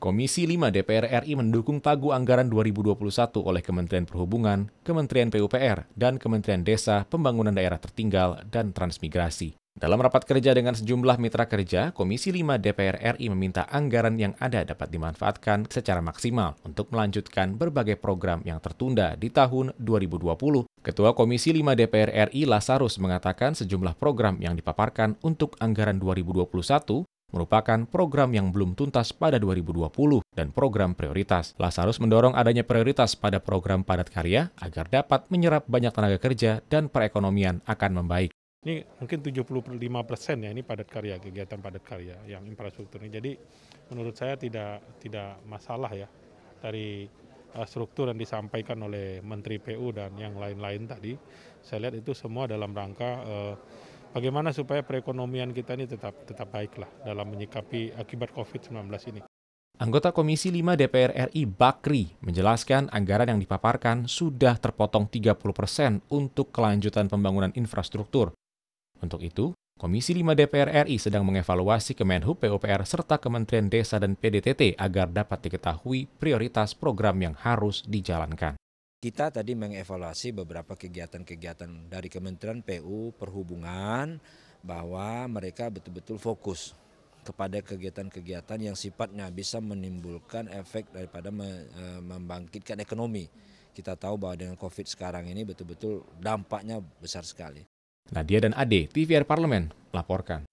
Komisi 5 DPR RI mendukung pagu anggaran 2021 oleh Kementerian Perhubungan, Kementerian PUPR, dan Kementerian Desa, Pembangunan Daerah Tertinggal, dan Transmigrasi. Dalam rapat kerja dengan sejumlah mitra kerja, Komisi 5 DPR RI meminta anggaran yang ada dapat dimanfaatkan secara maksimal untuk melanjutkan berbagai program yang tertunda di tahun 2020 Ketua Komisi 5 DPR RI Lasarus mengatakan sejumlah program yang dipaparkan untuk anggaran 2021 merupakan program yang belum tuntas pada 2020 dan program prioritas. Lasarus mendorong adanya prioritas pada program padat karya agar dapat menyerap banyak tenaga kerja dan perekonomian akan membaik. Ini mungkin 75 persen ya ini padat karya, kegiatan padat karya yang infrastruktur ini. Jadi menurut saya tidak tidak masalah ya dari Eh, struktur yang disampaikan oleh Menteri PU dan yang lain-lain tadi, saya lihat itu semua dalam rangka eh, bagaimana supaya perekonomian kita ini tetap tetap baiklah dalam menyikapi akibat COVID-19 ini. Anggota Komisi 5 DPR RI Bakri menjelaskan anggaran yang dipaparkan sudah terpotong 30 persen untuk kelanjutan pembangunan infrastruktur. Untuk itu, Komisi 5 DPR RI sedang mengevaluasi Kemenhub PUPR serta Kementerian Desa dan PDTT agar dapat diketahui prioritas program yang harus dijalankan. Kita tadi mengevaluasi beberapa kegiatan-kegiatan dari Kementerian PU Perhubungan bahwa mereka betul-betul fokus kepada kegiatan-kegiatan yang sifatnya bisa menimbulkan efek daripada e, membangkitkan ekonomi. Kita tahu bahwa dengan Covid sekarang ini betul-betul dampaknya besar sekali. Nadia dan Ade, TVR Parlemen, laporkan.